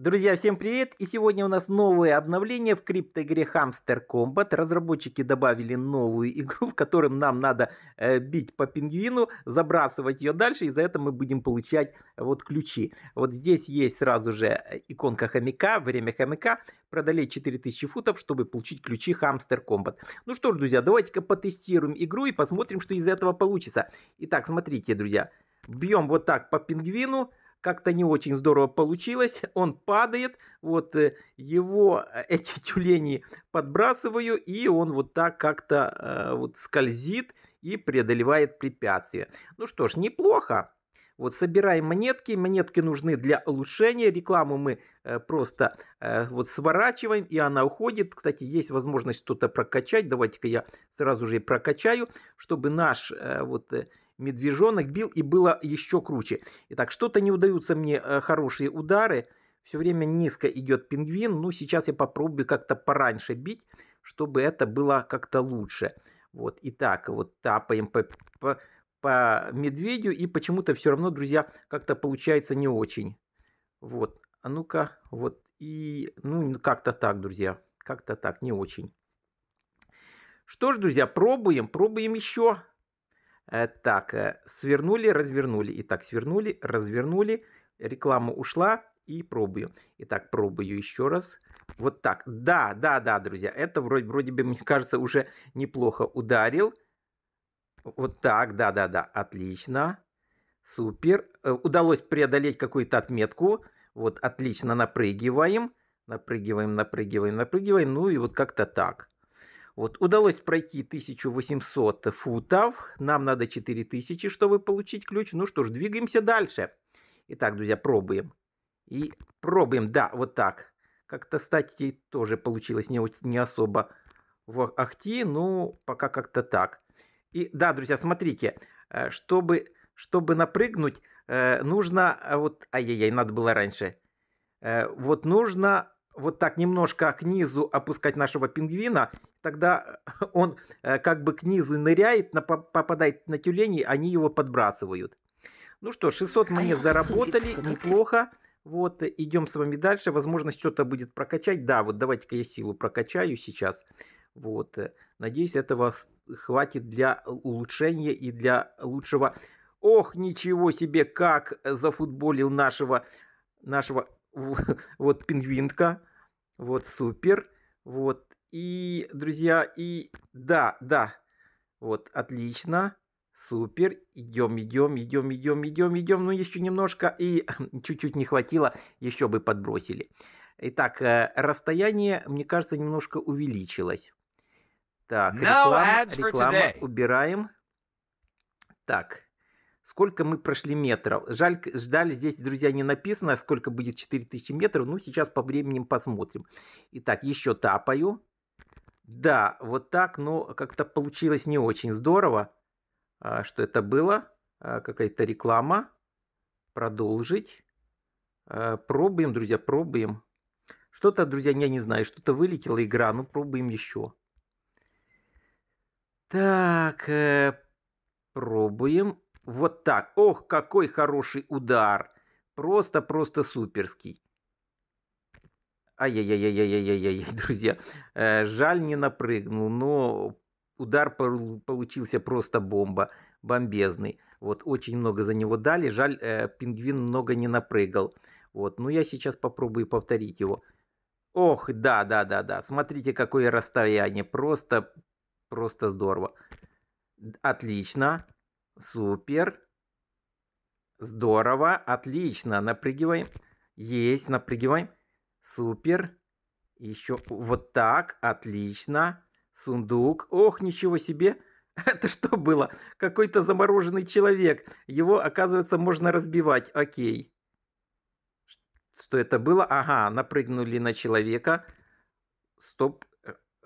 Друзья, всем привет! И сегодня у нас новое обновление в криптоигре Hamster Combat. Разработчики добавили новую игру, в которой нам надо э, бить по пингвину, забрасывать ее дальше, и за это мы будем получать вот ключи. Вот здесь есть сразу же э, иконка хомяка, время хомяка, продолеть 4000 футов, чтобы получить ключи Hamster Combat. Ну что ж, друзья, давайте-ка потестируем игру и посмотрим, что из этого получится. Итак, смотрите, друзья, бьем вот так по пингвину, как-то не очень здорово получилось, он падает, вот э, его э, эти тюлени подбрасываю, и он вот так как-то э, вот скользит и преодолевает препятствия. Ну что ж, неплохо. Вот собираем монетки, монетки нужны для улучшения, рекламу мы э, просто э, вот сворачиваем, и она уходит. Кстати, есть возможность что-то прокачать, давайте-ка я сразу же и прокачаю, чтобы наш э, вот медвежонок бил, и было еще круче. Итак, что-то не удаются мне э, хорошие удары. Все время низко идет пингвин. Ну, сейчас я попробую как-то пораньше бить, чтобы это было как-то лучше. Вот, и так вот тапаем по, по, по медведю. И почему-то все равно, друзья, как-то получается не очень. Вот, а ну-ка, вот. И, ну, как-то так, друзья. Как-то так, не очень. Что ж, друзья, пробуем, пробуем еще. Э, так, э, свернули, развернули. Итак, свернули, развернули. Реклама ушла и пробую. Итак, пробую еще раз. Вот так. Да, да, да, друзья. Это вроде, вроде бы, мне кажется, уже неплохо ударил. Вот так, да, да, да. Отлично. Супер. Э, удалось преодолеть какую-то отметку. Вот, отлично, напрыгиваем. Напрыгиваем, напрыгиваем, напрыгиваем. Ну и вот как-то так. Вот, удалось пройти 1800 футов, нам надо 4000, чтобы получить ключ. Ну что ж, двигаемся дальше. Итак, друзья, пробуем. И пробуем, да, вот так. Как-то, кстати, тоже получилось не, не особо в ахти, ну, пока как-то так. И да, друзья, смотрите, э, чтобы, чтобы напрыгнуть, э, нужно, а вот, ай-яй-яй, надо было раньше. Э, вот нужно вот так немножко к низу опускать нашего пингвина, тогда э, он э, как бы к низу ныряет, попадает на тюленей, они его подбрасывают. Ну что, 600 монет заработали, неплохо. Вот, э, идем с вами дальше. Возможно, что-то будет прокачать. Да, вот давайте-ка я силу прокачаю сейчас. Вот, надеюсь, этого хватит для улучшения и для лучшего. Ох, ничего себе, как зафутболил нашего, нашего вот пингвинка. Вот, супер. Вот, и, друзья, и да, да. Вот, отлично. Супер. Идем, идем, идем, идем, идем, идем. Ну, еще немножко и чуть-чуть не хватило, еще бы подбросили. Итак, э, расстояние, мне кажется, немножко увеличилось. Так, реклама, реклама убираем. Так, Сколько мы прошли метров? Жаль, ждали здесь, друзья, не написано, сколько будет 4000 метров. Ну, сейчас по времени посмотрим. Итак, еще тапаю. Да, вот так, но как-то получилось не очень здорово. А, что это было? А, какая-то реклама. Продолжить. А, пробуем, друзья, пробуем. Что-то, друзья, я не знаю, что-то вылетела игра. Ну, пробуем еще. Так, э, пробуем. Вот так. Ох, какой хороший удар. Просто-просто суперский. Ай-яй-яй-яй-яй-яй-яй, друзья. Э, жаль, не напрыгнул, но удар получился просто бомба. Бомбезный. Вот, очень много за него дали. Жаль, э, пингвин много не напрыгал. Вот, ну я сейчас попробую повторить его. Ох, да, да, да, да. Смотрите, какое расстояние. Просто, просто здорово. Отлично. Супер. Здорово. Отлично. напрыгиваем, Есть. напрыгиваем, Супер. Еще вот так. Отлично. Сундук. Ох, ничего себе. Это что было? Какой-то замороженный человек. Его, оказывается, можно разбивать. Окей. Что это было? Ага, напрыгнули на человека. Стоп.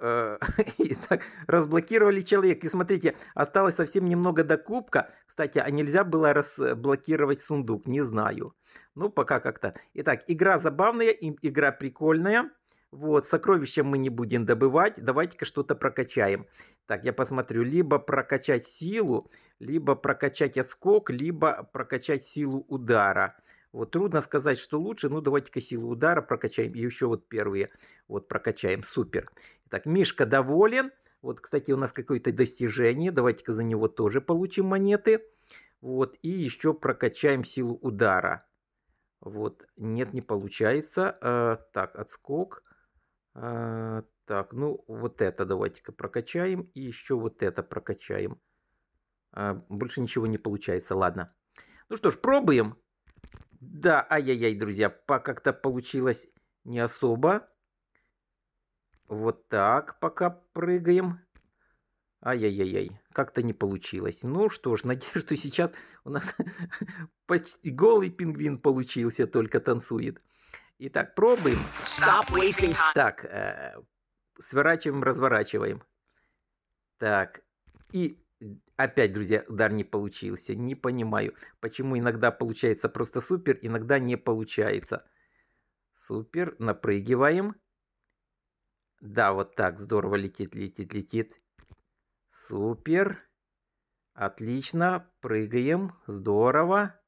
Э, Итак, разблокировали человек. И смотрите, осталось совсем немного до кубка. Кстати, а нельзя было разблокировать сундук? Не знаю. Ну, пока как-то. Итак, игра забавная, игра прикольная. Вот, сокровища мы не будем добывать. Давайте-ка что-то прокачаем. Так, я посмотрю. Либо прокачать силу, либо прокачать отскок, либо прокачать силу удара. Вот трудно сказать, что лучше. Ну, давайте-ка силу удара прокачаем. И еще вот первые вот прокачаем. Супер. Итак, Мишка доволен. Вот, кстати, у нас какое-то достижение. Давайте-ка за него тоже получим монеты. Вот, и еще прокачаем силу удара. Вот, нет, не получается. А, так, отскок. А, так, ну, вот это давайте-ка прокачаем. И еще вот это прокачаем. А, больше ничего не получается, ладно. Ну что ж, пробуем. Да, ай-яй-яй, друзья, по как-то получилось не особо. Вот так пока прыгаем. Ай-яй-яй-яй, как-то не получилось. Ну что ж, надеюсь, что сейчас у нас почти голый пингвин получился, только танцует. Итак, пробуем. Stop wasting time. Так, э, сворачиваем, разворачиваем. Так, и Опять, друзья, удар не получился. Не понимаю, почему иногда получается просто супер, иногда не получается. Супер, напрыгиваем. Да, вот так, здорово летит, летит, летит. Супер. Отлично, прыгаем, здорово.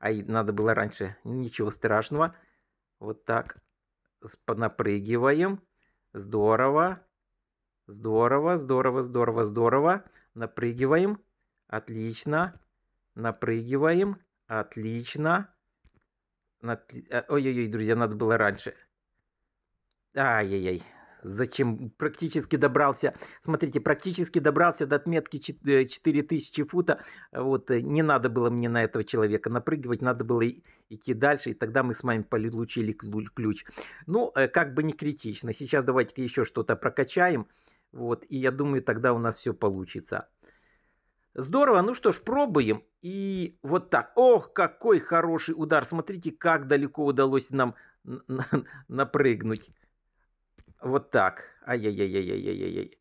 Ай, надо было раньше, ничего страшного. Вот так, напрыгиваем. Здорово. Здорово, здорово, здорово, здорово. Напрыгиваем. Отлично. Напрыгиваем. Отлично. Э, ой-ой-ой, друзья, надо было раньше. Ай-яй-яй. Зачем практически добрался? Смотрите, практически добрался до отметки 4000 э, фута. Вот э, не надо было мне на этого человека напрыгивать, надо было идти дальше, и тогда мы с вами получили ключ. Ну, как бы не критично. Сейчас давайте еще что-то прокачаем. Вот, и я думаю, тогда у нас все получится. Здорово, ну что ж, пробуем. И вот так. Ох, какой хороший удар. Смотрите, как далеко удалось нам напрыгнуть. Вот так. Ай-яй-яй-яй-яй-яй-яй.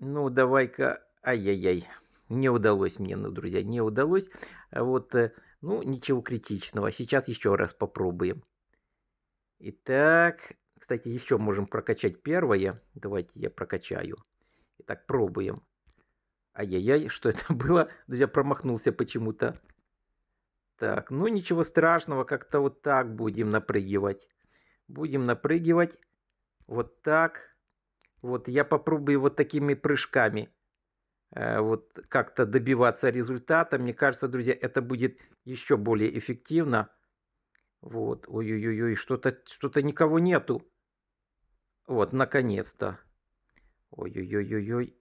Ну, давай-ка. Ай-яй-яй. Не удалось мне, ну, друзья, не удалось. Вот, э, ну, ничего критичного. Сейчас еще раз попробуем. Итак, кстати, еще можем прокачать первое. Давайте я прокачаю. Итак, пробуем. Ай-яй-яй, что это было? Друзья, промахнулся почему-то. Так, ну ничего страшного, как-то вот так будем напрыгивать. Будем напрыгивать. Вот так. Вот я попробую вот такими прыжками э, вот как-то добиваться результата. Мне кажется, друзья, это будет еще более эффективно. Вот, ой-ой-ой, что-то что, -то, что -то никого нету. Вот, наконец-то. Ой-ой-ой-ой-ой.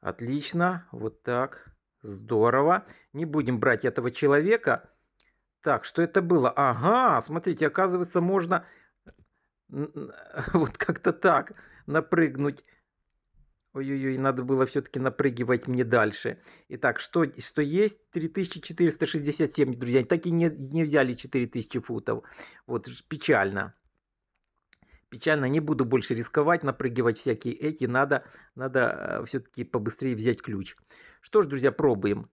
Отлично. Вот так. Здорово. Не будем брать этого человека. Так, что это было? Ага, смотрите, оказывается, можно вот как-то так напрыгнуть. Ой-ой-ой, надо было все-таки напрыгивать мне дальше. Итак, что, что есть? 3467, друзья. Так и не, не взяли 4000 футов. Вот, печально печально, не буду больше рисковать, напрыгивать всякие эти, надо, надо э, все-таки побыстрее взять ключ. Что ж, друзья, пробуем.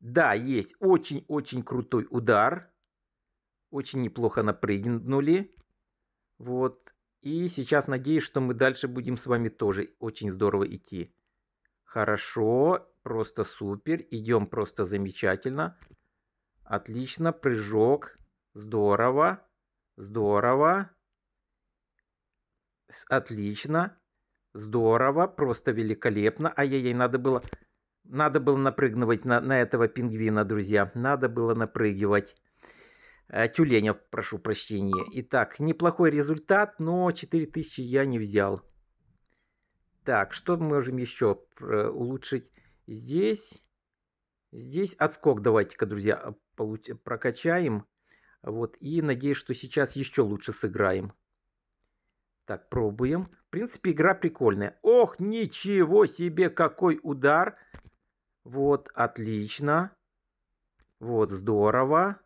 Да, есть очень-очень крутой удар. Очень неплохо напрыгнули. Вот. И сейчас надеюсь, что мы дальше будем с вами тоже очень здорово идти. Хорошо, просто супер. Идем просто замечательно. Отлично, прыжок. Здорово. Здорово. Отлично. Здорово, просто великолепно. А яй яй надо было... Надо было напрыгнуть на, на этого пингвина, друзья. Надо было напрыгивать. Э, тюленя, прошу прощения. Итак, неплохой результат, но 4000 я не взял. Так, что мы можем еще э, улучшить здесь? Здесь отскок давайте-ка, друзья, прокачаем. Вот, и надеюсь, что сейчас еще лучше сыграем. Так, пробуем. В принципе, игра прикольная. Ох, ничего себе, какой удар. Вот, отлично. Вот, здорово.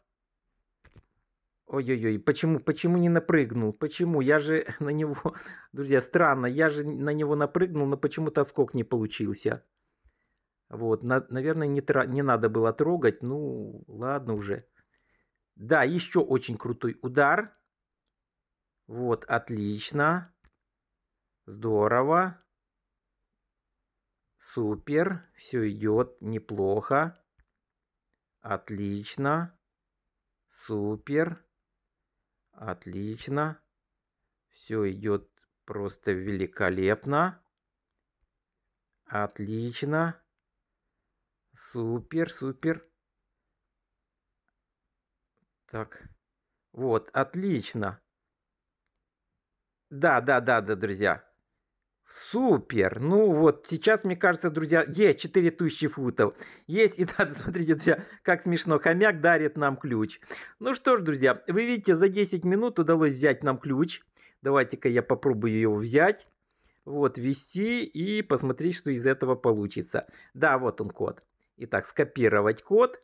Ой-ой-ой, почему, почему не напрыгнул? Почему? Я же на него... Друзья, странно, я же на него напрыгнул, но почему-то отскок не получился. Вот, на, наверное, не, тра... не надо было трогать. Ну, ладно уже. Да, еще очень крутой удар. Вот, отлично. Здорово. Супер. Все идет неплохо. Отлично. Супер. Отлично. Все идет просто великолепно. Отлично. Супер, супер. Так. Вот, отлично. Да, да, да, да, друзья. Супер! Ну вот, сейчас, мне кажется, друзья, есть 4000 футов. Есть, и да, смотрите, друзья, как смешно, хомяк дарит нам ключ. Ну что ж, друзья, вы видите, за 10 минут удалось взять нам ключ. Давайте-ка я попробую его взять. Вот, ввести и посмотреть, что из этого получится. Да, вот он код. Итак, скопировать код.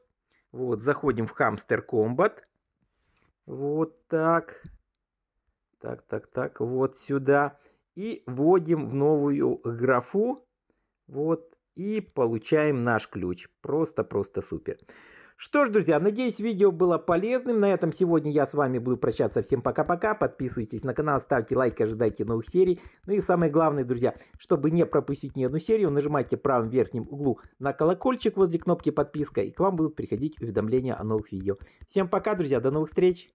Вот, заходим в Hamster Combat. Вот так. Так, так, так, вот сюда. И вводим в новую графу. Вот, и получаем наш ключ. Просто-просто супер. Что ж, друзья, надеюсь, видео было полезным. На этом сегодня я с вами буду прощаться. Всем пока-пока. Подписывайтесь на канал, ставьте лайк, ожидайте новых серий. Ну и самое главное, друзья, чтобы не пропустить ни одну серию, нажимайте в правом верхнем углу на колокольчик возле кнопки подписка, и к вам будут приходить уведомления о новых видео. Всем пока, друзья, до новых встреч!